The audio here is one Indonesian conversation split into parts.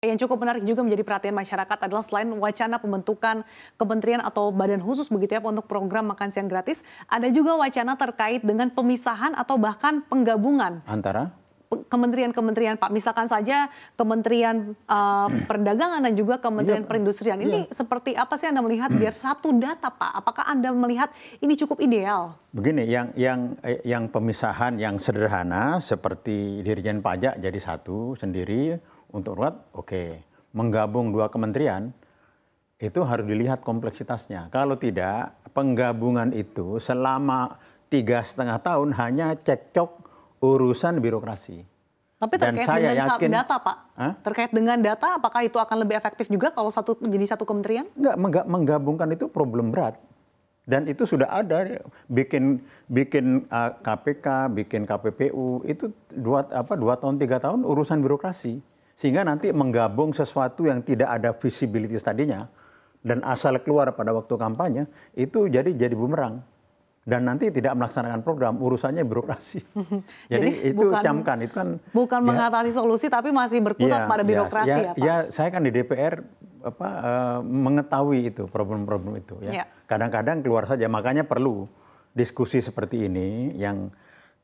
Yang cukup menarik juga menjadi perhatian masyarakat adalah selain wacana pembentukan kementerian atau badan khusus begitu ya untuk program makan siang gratis, ada juga wacana terkait dengan pemisahan atau bahkan penggabungan antara kementerian-kementerian Pak. Misalkan saja Kementerian uh, Perdagangan dan juga Kementerian ya, Perindustrian. Ini ya. seperti apa sih Anda melihat biar satu data Pak? Apakah Anda melihat ini cukup ideal? Begini, yang yang eh, yang pemisahan yang sederhana seperti Dirjen Pajak jadi satu sendiri untuk ruat oke okay. menggabung dua kementerian itu harus dilihat kompleksitasnya kalau tidak penggabungan itu selama tiga setengah tahun hanya cekcok urusan birokrasi tapi terkait Dan saya dengan yakin, data, Pak. Hah? Terkait dengan data, apakah itu akan lebih efektif juga kalau satu menjadi satu kementerian? Enggak, menggabungkan itu problem berat. Dan itu sudah ada bikin bikin uh, eh, KPK, bikin KPPU itu dua apa dua tahun tiga tahun urusan birokrasi. Sehingga nanti menggabung sesuatu yang tidak ada visibility tadinya dan asal keluar pada waktu kampanye itu jadi jadi bumerang dan nanti tidak melaksanakan program urusannya birokrasi. Jadi, Jadi itu bukan, camkan itu kan bukan ya, mengatasi solusi tapi masih berkutat ya, pada iya. birokrasi ya, ya, Ya, saya kan di DPR apa uh, mengetahui itu problem-problem itu ya. ya. Kadang-kadang ya. keluar saja makanya perlu diskusi seperti ini yang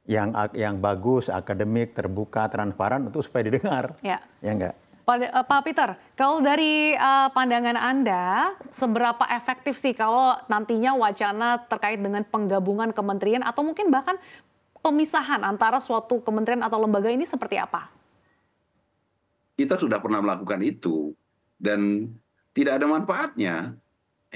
yang yang bagus, akademik, terbuka, transparan untuk supaya didengar. Ya, ya enggak? Eh, Pak Peter, kalau dari uh, pandangan Anda, seberapa efektif sih kalau nantinya wacana terkait dengan penggabungan kementerian atau mungkin bahkan pemisahan antara suatu kementerian atau lembaga ini seperti apa? Kita sudah pernah melakukan itu dan tidak ada manfaatnya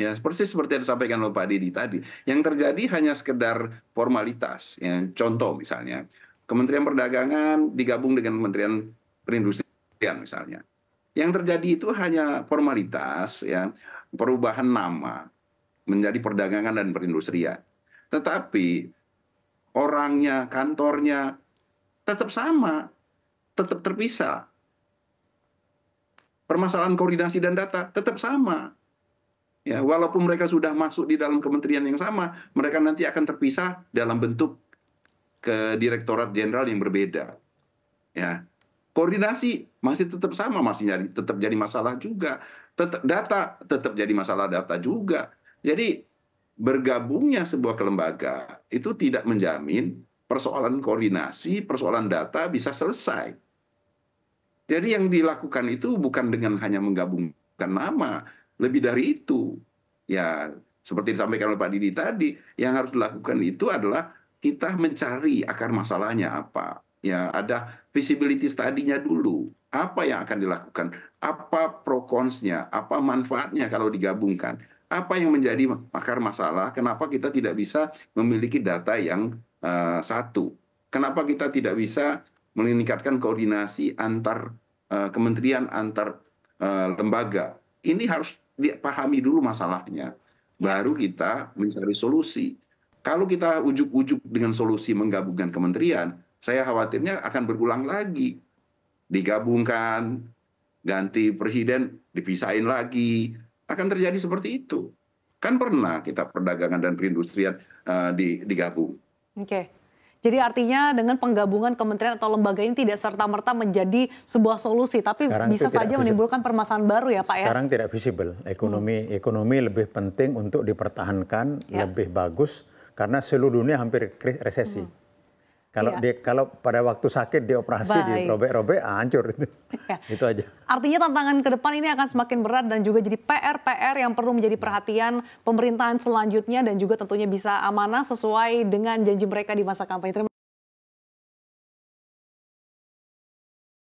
Ya, persis seperti yang disampaikan oleh Pak Didi tadi. Yang terjadi hanya sekedar formalitas. Ya. Contoh misalnya, Kementerian Perdagangan digabung dengan Kementerian Perindustrian misalnya. Yang terjadi itu hanya formalitas, ya perubahan nama menjadi perdagangan dan perindustrian. Tetapi orangnya, kantornya tetap sama, tetap terpisah. Permasalahan koordinasi dan data tetap sama, Ya, walaupun mereka sudah masuk di dalam kementerian yang sama, mereka nanti akan terpisah dalam bentuk ke direktorat jenderal yang berbeda. Ya. Koordinasi masih tetap sama, masih jadi, tetap jadi masalah juga. Tetap data tetap jadi masalah data juga. Jadi bergabungnya sebuah kelembaga itu tidak menjamin persoalan koordinasi, persoalan data bisa selesai. Jadi yang dilakukan itu bukan dengan hanya menggabungkan nama, lebih dari itu ya seperti disampaikan oleh Pak Didi tadi yang harus dilakukan itu adalah kita mencari akar masalahnya apa ya ada visibility tadinya dulu apa yang akan dilakukan apa pro consnya? apa manfaatnya kalau digabungkan apa yang menjadi akar masalah kenapa kita tidak bisa memiliki data yang uh, satu kenapa kita tidak bisa meningkatkan koordinasi antar uh, kementerian antar uh, lembaga ini harus dipahami dulu masalahnya, baru kita mencari solusi. Kalau kita ujuk-ujuk dengan solusi menggabungkan kementerian, saya khawatirnya akan berulang lagi. Digabungkan, ganti presiden, dipisahin lagi, akan terjadi seperti itu. Kan pernah kita perdagangan dan perindustrian uh, digabung. Oke. Okay. Jadi artinya dengan penggabungan kementerian atau lembaga ini tidak serta-merta menjadi sebuah solusi, tapi Sekarang bisa saja menimbulkan permasalahan baru ya Pak ya? Sekarang tidak visible. Ekonomi hmm. ekonomi lebih penting untuk dipertahankan, ya. lebih bagus karena seluruh dunia hampir resesi. Hmm. Kalau iya. dia kalau pada waktu sakit dioperasi di robek robek hancur itu. Iya. itu aja. Artinya tantangan ke depan ini akan semakin berat dan juga jadi PR-PR yang perlu menjadi perhatian pemerintahan selanjutnya dan juga tentunya bisa amanah sesuai dengan janji mereka di masa kampanye. Terima